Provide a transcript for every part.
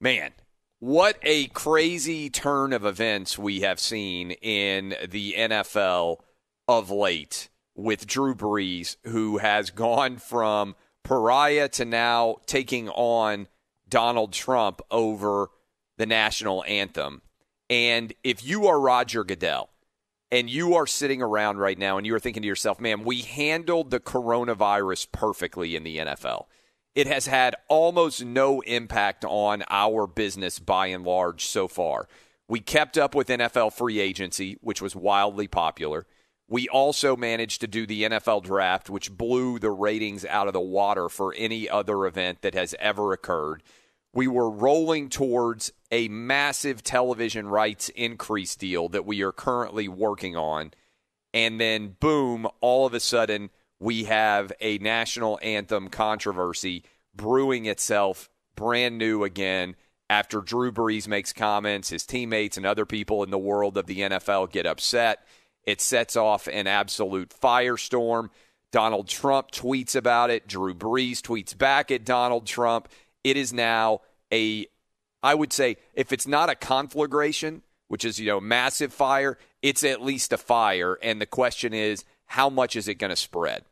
man, what a crazy turn of events we have seen in the NFL of late with Drew Brees, who has gone from pariah to now taking on Donald Trump over the national anthem. And if you are Roger Goodell and you are sitting around right now and you are thinking to yourself, man, we handled the coronavirus perfectly in the NFL it has had almost no impact on our business by and large so far. We kept up with NFL free agency, which was wildly popular. We also managed to do the NFL draft, which blew the ratings out of the water for any other event that has ever occurred. We were rolling towards a massive television rights increase deal that we are currently working on. And then, boom, all of a sudden, we have a national anthem controversy brewing itself brand new again after Drew Brees makes comments, his teammates and other people in the world of the NFL get upset. It sets off an absolute firestorm. Donald Trump tweets about it. Drew Brees tweets back at Donald Trump. It is now a, I would say, if it's not a conflagration, which is, you know, massive fire, it's at least a fire. And the question is, how much is it going to spread?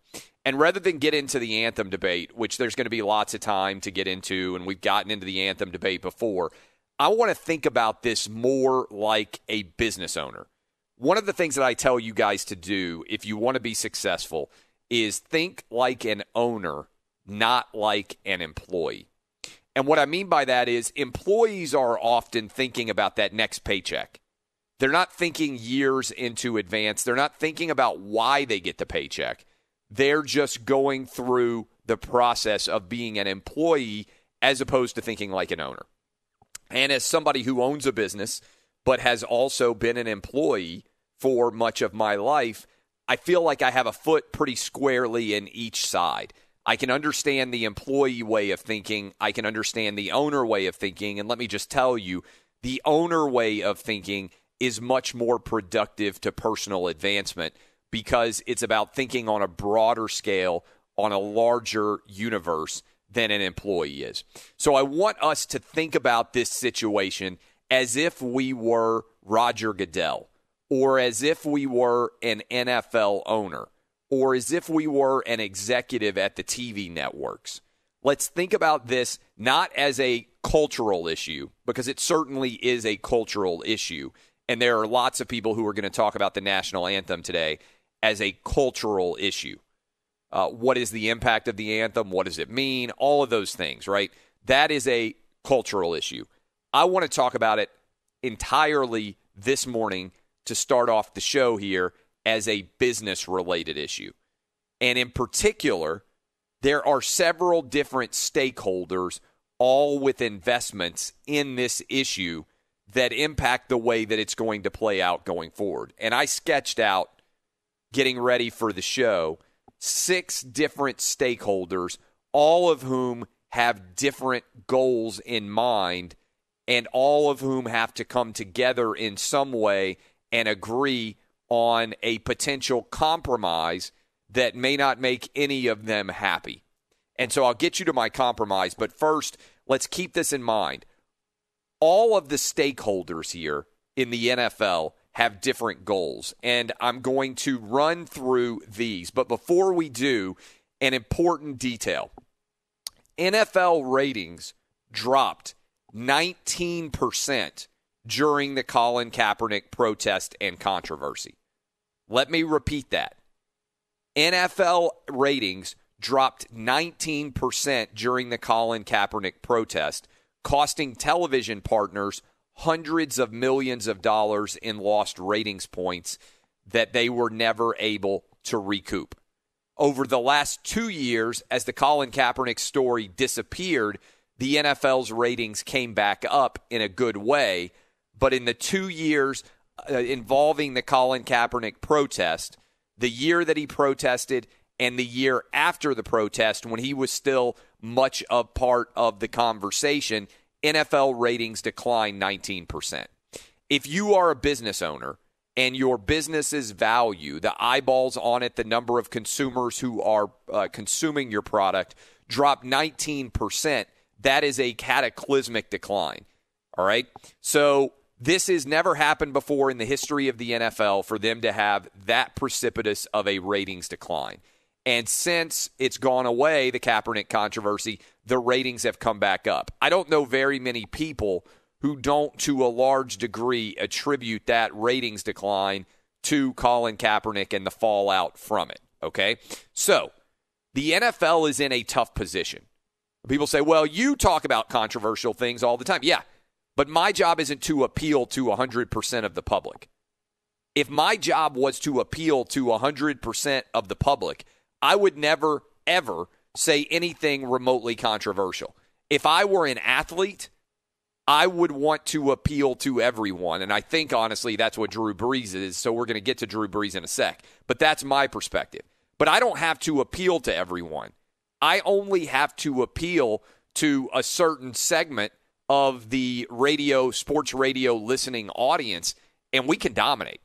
And rather than get into the anthem debate, which there's going to be lots of time to get into, and we've gotten into the anthem debate before, I want to think about this more like a business owner. One of the things that I tell you guys to do if you want to be successful is think like an owner, not like an employee. And what I mean by that is employees are often thinking about that next paycheck. They're not thinking years into advance. They're not thinking about why they get the paycheck. They're just going through the process of being an employee as opposed to thinking like an owner. And as somebody who owns a business but has also been an employee for much of my life, I feel like I have a foot pretty squarely in each side. I can understand the employee way of thinking, I can understand the owner way of thinking, and let me just tell you, the owner way of thinking is much more productive to personal advancement because it's about thinking on a broader scale, on a larger universe than an employee is. So I want us to think about this situation as if we were Roger Goodell or as if we were an NFL owner or as if we were an executive at the TV networks. Let's think about this not as a cultural issue, because it certainly is a cultural issue, and there are lots of people who are going to talk about the national anthem today as a cultural issue. Uh, what is the impact of the anthem? What does it mean? All of those things, right? That is a cultural issue. I want to talk about it entirely this morning to start off the show here as a business related issue. And in particular, there are several different stakeholders, all with investments in this issue that impact the way that it's going to play out going forward. And I sketched out getting ready for the show six different stakeholders, all of whom have different goals in mind, and all of whom have to come together in some way and agree on a potential compromise that may not make any of them happy. And so I'll get you to my compromise, but first, let's keep this in mind all of the stakeholders here in the NFL have different goals. And I'm going to run through these. But before we do, an important detail NFL ratings dropped 19% during the Colin Kaepernick protest and controversy. Let me repeat that. NFL ratings dropped 19% during the Colin Kaepernick protest costing television partners hundreds of millions of dollars in lost ratings points that they were never able to recoup. Over the last two years, as the Colin Kaepernick story disappeared, the NFL's ratings came back up in a good way. But in the two years uh, involving the Colin Kaepernick protest, the year that he protested and the year after the protest when he was still much a part of the conversation, NFL ratings declined 19%. If you are a business owner and your business's value, the eyeballs on it, the number of consumers who are uh, consuming your product, dropped 19%, that is a cataclysmic decline. All right. So this has never happened before in the history of the NFL for them to have that precipitous of a ratings decline. And since it's gone away, the Kaepernick controversy, the ratings have come back up. I don't know very many people who don't, to a large degree, attribute that ratings decline to Colin Kaepernick and the fallout from it. Okay? So the NFL is in a tough position. People say, well, you talk about controversial things all the time. Yeah, but my job isn't to appeal to 100% of the public. If my job was to appeal to 100% of the public, I would never, ever say anything remotely controversial. If I were an athlete, I would want to appeal to everyone. And I think, honestly, that's what Drew Brees is. So we're going to get to Drew Brees in a sec. But that's my perspective. But I don't have to appeal to everyone. I only have to appeal to a certain segment of the radio, sports radio listening audience, and we can dominate,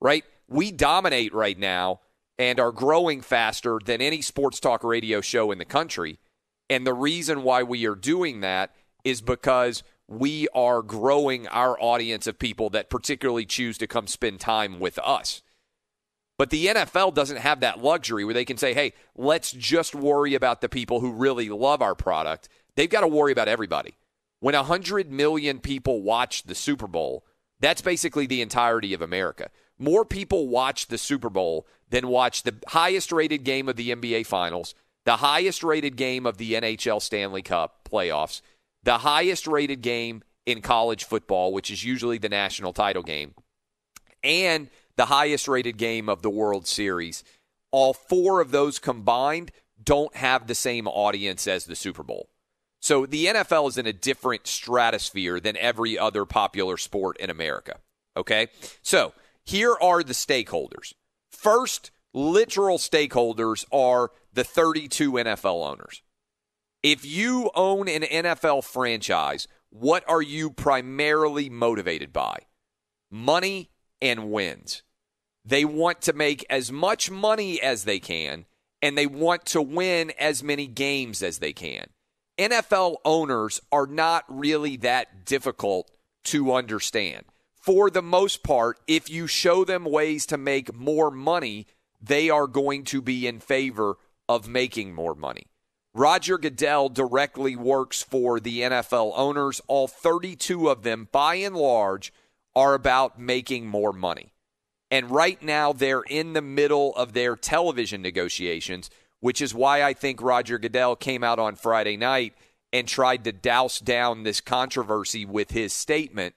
right? We dominate right now and are growing faster than any sports talk radio show in the country. And the reason why we are doing that is because we are growing our audience of people that particularly choose to come spend time with us. But the NFL doesn't have that luxury where they can say, hey, let's just worry about the people who really love our product. They've got to worry about everybody. When 100 million people watch the Super Bowl, that's basically the entirety of America more people watch the Super Bowl than watch the highest rated game of the NBA Finals, the highest rated game of the NHL Stanley Cup playoffs, the highest rated game in college football, which is usually the national title game, and the highest rated game of the World Series. All four of those combined don't have the same audience as the Super Bowl. So the NFL is in a different stratosphere than every other popular sport in America. Okay? So here are the stakeholders. First, literal stakeholders are the 32 NFL owners. If you own an NFL franchise, what are you primarily motivated by? Money and wins. They want to make as much money as they can, and they want to win as many games as they can. NFL owners are not really that difficult to understand for the most part, if you show them ways to make more money, they are going to be in favor of making more money. Roger Goodell directly works for the NFL owners. All 32 of them, by and large, are about making more money. And right now, they're in the middle of their television negotiations, which is why I think Roger Goodell came out on Friday night and tried to douse down this controversy with his statement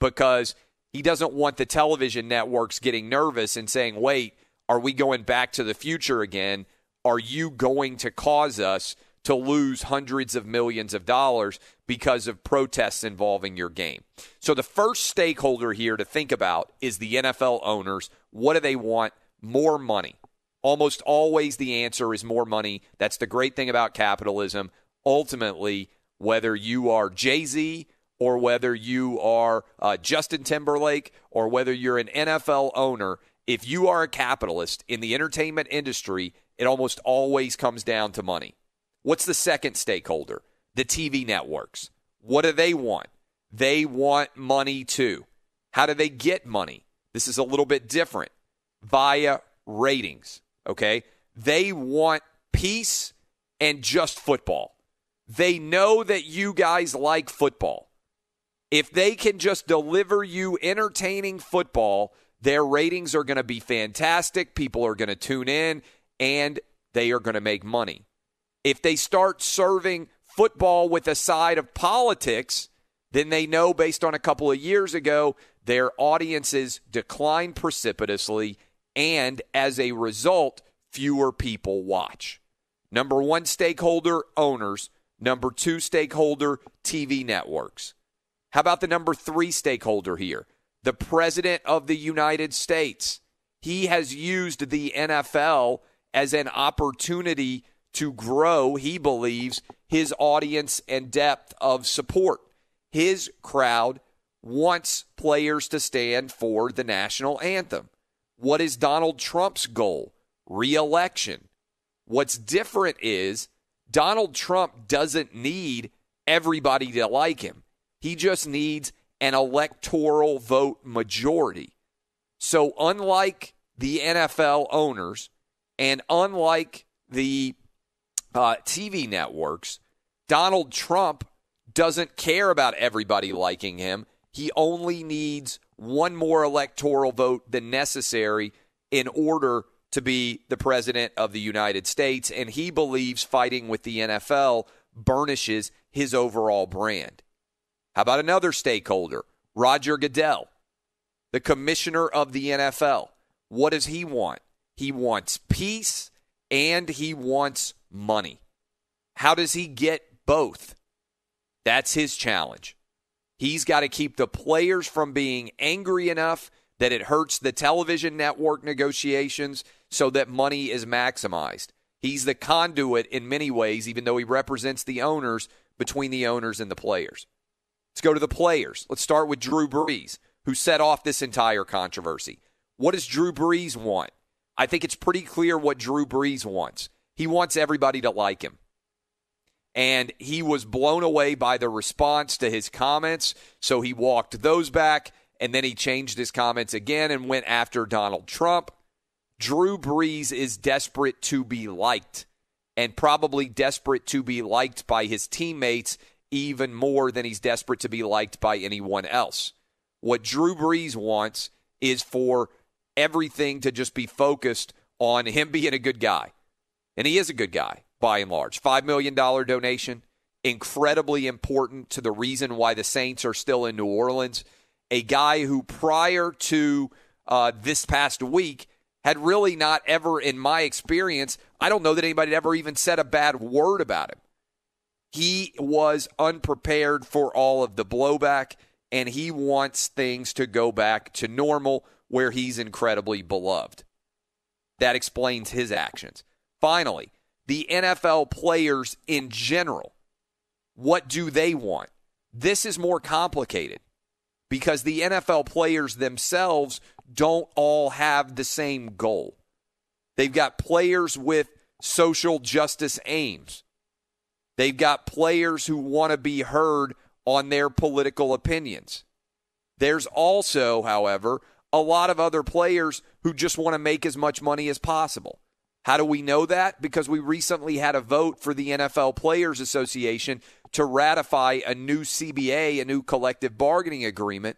because he doesn't want the television networks getting nervous and saying, wait, are we going back to the future again? Are you going to cause us to lose hundreds of millions of dollars because of protests involving your game? So, the first stakeholder here to think about is the NFL owners. What do they want? More money. Almost always the answer is more money. That's the great thing about capitalism. Ultimately, whether you are Jay Z, or whether you are uh, Justin Timberlake or whether you're an NFL owner, if you are a capitalist in the entertainment industry, it almost always comes down to money. What's the second stakeholder? The TV networks. What do they want? They want money too. How do they get money? This is a little bit different via ratings. Okay. They want peace and just football. They know that you guys like football. If they can just deliver you entertaining football, their ratings are going to be fantastic. People are going to tune in and they are going to make money. If they start serving football with a side of politics, then they know based on a couple of years ago, their audiences decline precipitously. And as a result, fewer people watch. Number one stakeholder, owners. Number two stakeholder, TV networks. How about the number three stakeholder here? The President of the United States. He has used the NFL as an opportunity to grow, he believes, his audience and depth of support. His crowd wants players to stand for the national anthem. What is Donald Trump's goal? Reelection. What's different is Donald Trump doesn't need everybody to like him. He just needs an electoral vote majority. So, unlike the NFL owners and unlike the uh, TV networks, Donald Trump doesn't care about everybody liking him. He only needs one more electoral vote than necessary in order to be the president of the United States. And he believes fighting with the NFL burnishes his overall brand. How about another stakeholder, Roger Goodell, the commissioner of the NFL? What does he want? He wants peace and he wants money. How does he get both? That's his challenge. He's got to keep the players from being angry enough that it hurts the television network negotiations so that money is maximized. He's the conduit in many ways, even though he represents the owners, between the owners and the players. Let's go to the players. Let's start with Drew Brees, who set off this entire controversy. What does Drew Brees want? I think it's pretty clear what Drew Brees wants. He wants everybody to like him. And he was blown away by the response to his comments. So he walked those back and then he changed his comments again and went after Donald Trump. Drew Brees is desperate to be liked and probably desperate to be liked by his teammates even more than he's desperate to be liked by anyone else. What Drew Brees wants is for everything to just be focused on him being a good guy. And he is a good guy by and large. $5 million donation, incredibly important to the reason why the Saints are still in New Orleans. A guy who prior to uh, this past week had really not ever, in my experience, I don't know that anybody had ever even said a bad word about him. He was unprepared for all of the blowback, and he wants things to go back to normal where he's incredibly beloved. That explains his actions. Finally, the NFL players in general, what do they want? This is more complicated because the NFL players themselves don't all have the same goal. They've got players with social justice aims. They've got players who want to be heard on their political opinions. There's also, however, a lot of other players who just want to make as much money as possible. How do we know that? Because we recently had a vote for the NFL Players Association to ratify a new CBA, a new collective bargaining agreement,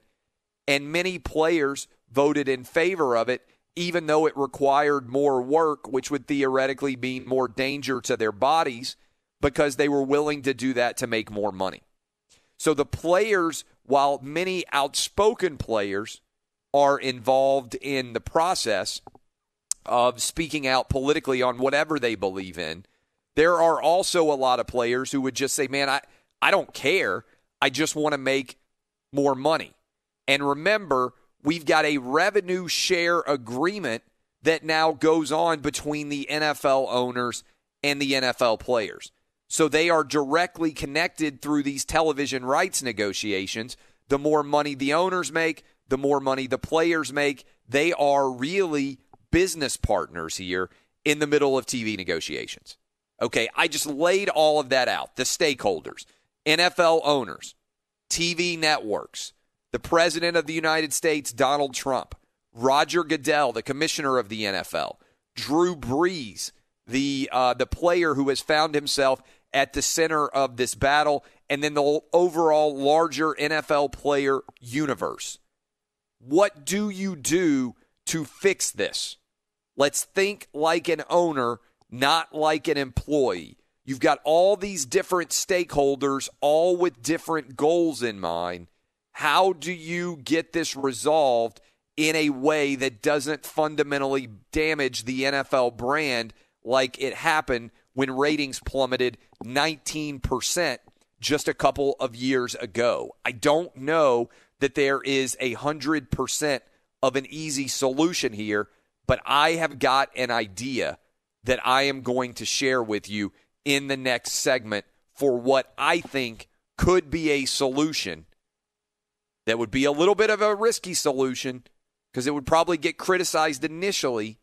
and many players voted in favor of it, even though it required more work, which would theoretically mean more danger to their bodies because they were willing to do that to make more money. So the players, while many outspoken players are involved in the process of speaking out politically on whatever they believe in, there are also a lot of players who would just say, man, I, I don't care. I just want to make more money. And remember, we've got a revenue share agreement that now goes on between the NFL owners and the NFL players. So they are directly connected through these television rights negotiations. The more money the owners make, the more money the players make. They are really business partners here in the middle of TV negotiations. Okay, I just laid all of that out the stakeholders, NFL owners, TV networks, the President of the United States, Donald Trump, Roger Goodell, the commissioner of the NFL, Drew Brees, the uh, the player who has found himself at the center of this battle and then the overall larger NFL player universe. What do you do to fix this? Let's think like an owner, not like an employee. You've got all these different stakeholders, all with different goals in mind. How do you get this resolved in a way that doesn't fundamentally damage the NFL brand like it happened when ratings plummeted 19% just a couple of years ago. I don't know that there is a 100% of an easy solution here, but I have got an idea that I am going to share with you in the next segment for what I think could be a solution that would be a little bit of a risky solution because it would probably get criticized initially,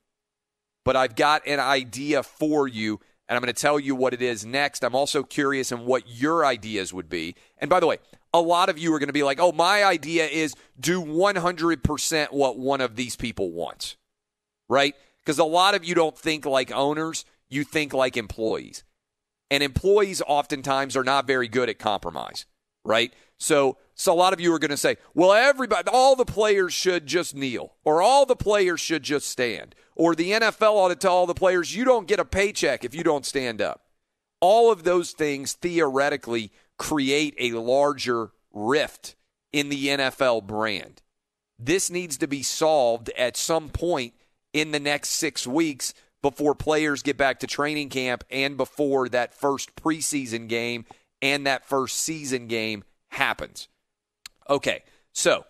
but I've got an idea for you and I'm going to tell you what it is next. I'm also curious in what your ideas would be. And by the way, a lot of you are going to be like, oh, my idea is do 100% what one of these people wants, right? Because a lot of you don't think like owners, you think like employees. And employees oftentimes are not very good at compromise, right? So, so a lot of you are going to say, well, everybody, all the players should just kneel, or all the players should just stand, or the NFL ought to tell all the players, you don't get a paycheck if you don't stand up. All of those things theoretically create a larger rift in the NFL brand. This needs to be solved at some point in the next six weeks before players get back to training camp and before that first preseason game and that first season game happens. Okay, so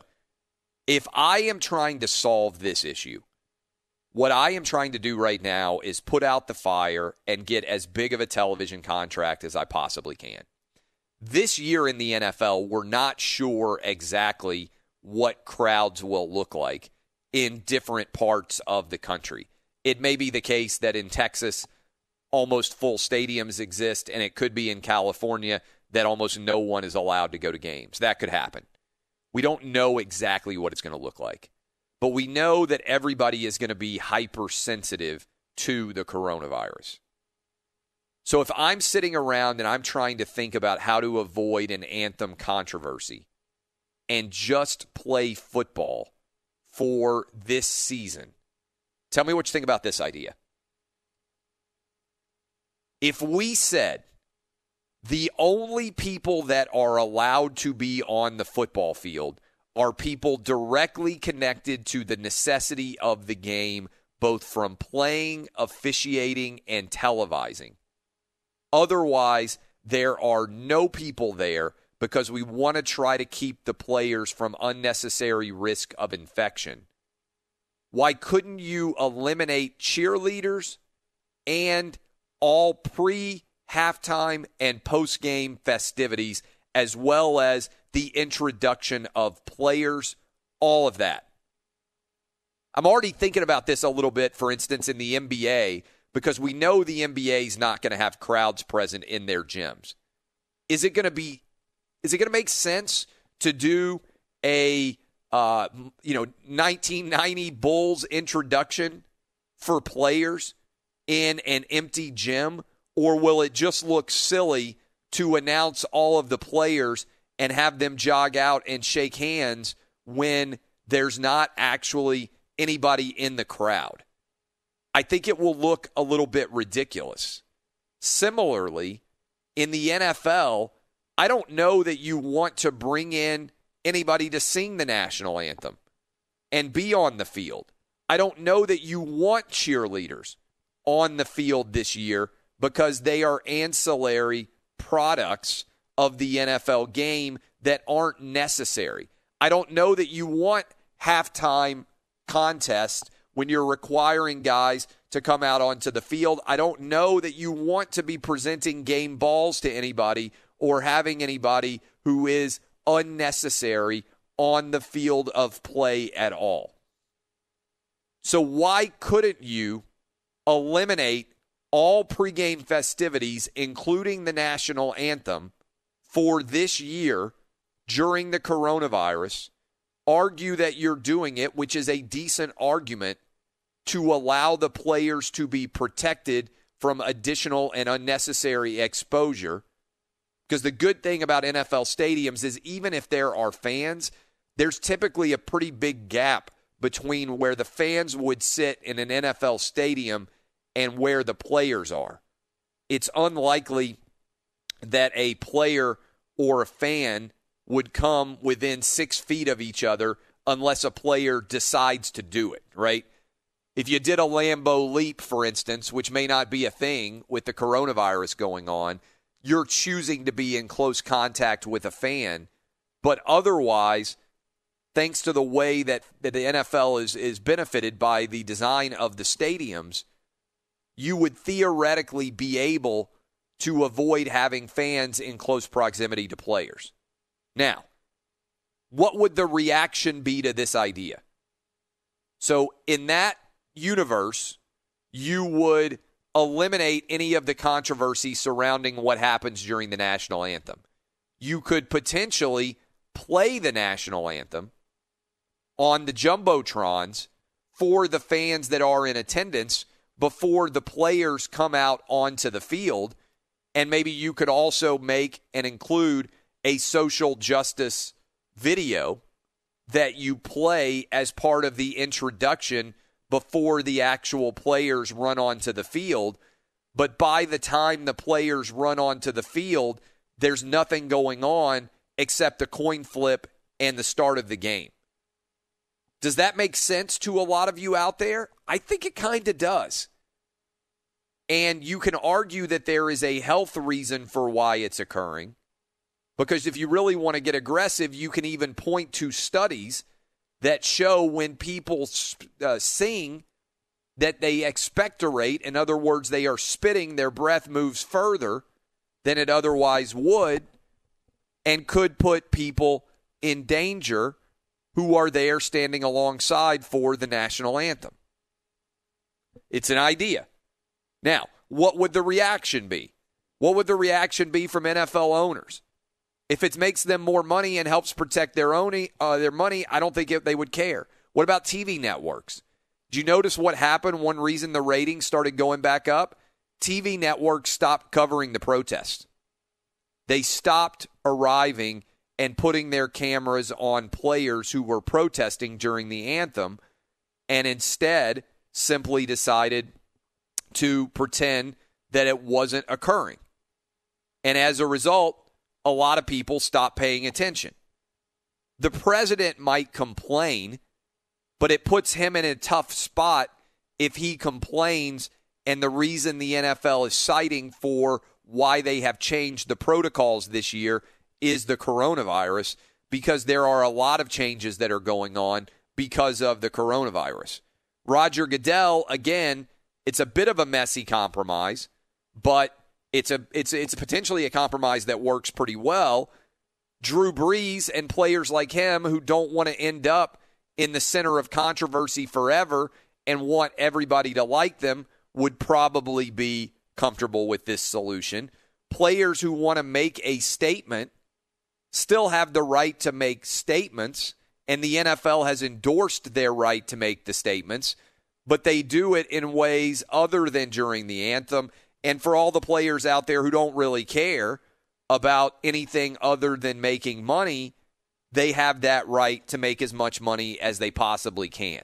if I am trying to solve this issue, what I am trying to do right now is put out the fire and get as big of a television contract as I possibly can. This year in the NFL, we're not sure exactly what crowds will look like in different parts of the country. It may be the case that in Texas, almost full stadiums exist, and it could be in California that almost no one is allowed to go to games. That could happen. We don't know exactly what it's going to look like, but we know that everybody is going to be hypersensitive to the coronavirus. So if I'm sitting around and I'm trying to think about how to avoid an anthem controversy and just play football for this season, tell me what you think about this idea. If we said the only people that are allowed to be on the football field are people directly connected to the necessity of the game, both from playing, officiating, and televising. Otherwise, there are no people there because we want to try to keep the players from unnecessary risk of infection. Why couldn't you eliminate cheerleaders and all pre halftime and post game festivities, as well as the introduction of players, all of that. I'm already thinking about this a little bit, for instance, in the NBA, because we know the NBA is not going to have crowds present in their gyms. Is it going to be, is it going to make sense to do a, uh, you know, 1990 Bulls introduction for players in an empty gym or will it just look silly to announce all of the players and have them jog out and shake hands when there's not actually anybody in the crowd? I think it will look a little bit ridiculous. Similarly, in the NFL, I don't know that you want to bring in anybody to sing the national anthem and be on the field. I don't know that you want cheerleaders on the field this year because they are ancillary products of the NFL game that aren't necessary. I don't know that you want halftime contest when you're requiring guys to come out onto the field. I don't know that you want to be presenting game balls to anybody or having anybody who is unnecessary on the field of play at all. So, why couldn't you eliminate all pregame festivities, including the national anthem, for this year during the coronavirus, argue that you're doing it, which is a decent argument to allow the players to be protected from additional and unnecessary exposure. Because the good thing about NFL stadiums is even if there are fans, there's typically a pretty big gap between where the fans would sit in an NFL stadium and where the players are. It's unlikely that a player or a fan would come within six feet of each other unless a player decides to do it, right? If you did a Lambo leap, for instance, which may not be a thing with the coronavirus going on, you're choosing to be in close contact with a fan. But otherwise, thanks to the way that, that the NFL is, is benefited by the design of the stadiums – you would theoretically be able to avoid having fans in close proximity to players. Now, what would the reaction be to this idea? So, in that universe, you would eliminate any of the controversy surrounding what happens during the national anthem. You could potentially play the national anthem on the Jumbotrons for the fans that are in attendance before the players come out onto the field. And maybe you could also make and include a social justice video that you play as part of the introduction before the actual players run onto the field. But by the time the players run onto the field, there's nothing going on except the coin flip and the start of the game. Does that make sense to a lot of you out there? I think it kind of does. And you can argue that there is a health reason for why it's occurring. Because if you really want to get aggressive, you can even point to studies that show when people uh, sing that they expectorate. In other words, they are spitting, their breath moves further than it otherwise would and could put people in danger who are there standing alongside for the national anthem. It's an idea. Now, what would the reaction be? What would the reaction be from NFL owners? If it makes them more money and helps protect their own uh, their money, I don't think it, they would care. What about TV networks? Do you notice what happened? One reason the ratings started going back up: TV networks stopped covering the protest. They stopped arriving and putting their cameras on players who were protesting during the anthem and instead simply decided to pretend that it wasn't occurring. And as a result, a lot of people stopped paying attention. The president might complain, but it puts him in a tough spot if he complains and the reason the NFL is citing for why they have changed the protocols this year is the coronavirus because there are a lot of changes that are going on because of the coronavirus. Roger Goodell, again, it's a bit of a messy compromise, but it's a it's it's potentially a compromise that works pretty well. Drew Brees and players like him who don't want to end up in the center of controversy forever and want everybody to like them would probably be comfortable with this solution. Players who want to make a statement still have the right to make statements, and the NFL has endorsed their right to make the statements, but they do it in ways other than during the anthem. And for all the players out there who don't really care about anything other than making money, they have that right to make as much money as they possibly can.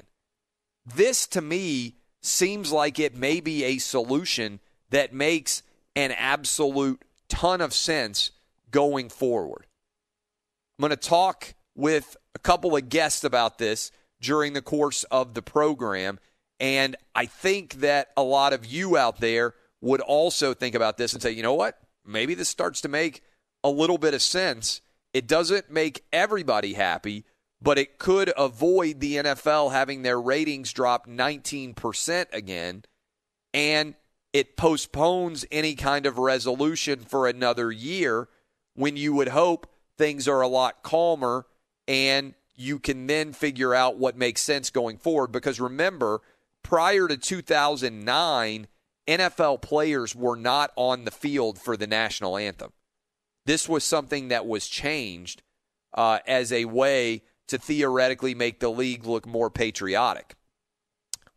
This to me seems like it may be a solution that makes an absolute ton of sense going forward. I'm going to talk with a couple of guests about this during the course of the program. And I think that a lot of you out there would also think about this and say, you know what? Maybe this starts to make a little bit of sense. It doesn't make everybody happy, but it could avoid the NFL having their ratings drop 19% again. And it postpones any kind of resolution for another year when you would hope things are a lot calmer and you can then figure out what makes sense going forward. Because remember, prior to 2009, NFL players were not on the field for the national anthem. This was something that was changed uh, as a way to theoretically make the league look more patriotic.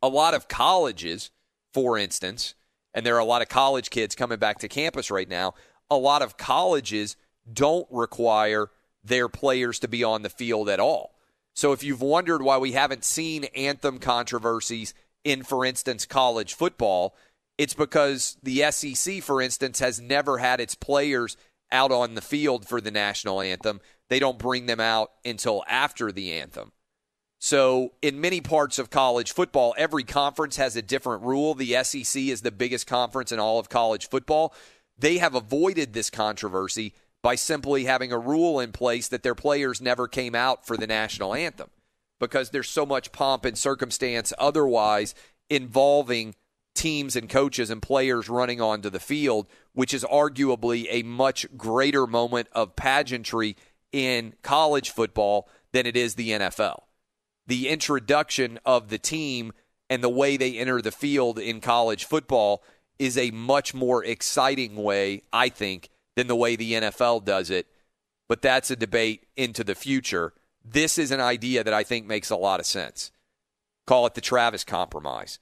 A lot of colleges, for instance, and there are a lot of college kids coming back to campus right now, a lot of colleges don't require their players to be on the field at all. So if you've wondered why we haven't seen anthem controversies in, for instance, college football, it's because the SEC, for instance, has never had its players out on the field for the national anthem. They don't bring them out until after the anthem. So, in many parts of college football, every conference has a different rule. The SEC is the biggest conference in all of college football. They have avoided this controversy by simply having a rule in place that their players never came out for the national anthem because there's so much pomp and circumstance otherwise involving teams and coaches and players running onto the field, which is arguably a much greater moment of pageantry in college football than it is the NFL. The introduction of the team and the way they enter the field in college football is a much more exciting way, I think, than the way the NFL does it. But that's a debate into the future. This is an idea that I think makes a lot of sense. Call it the Travis compromise.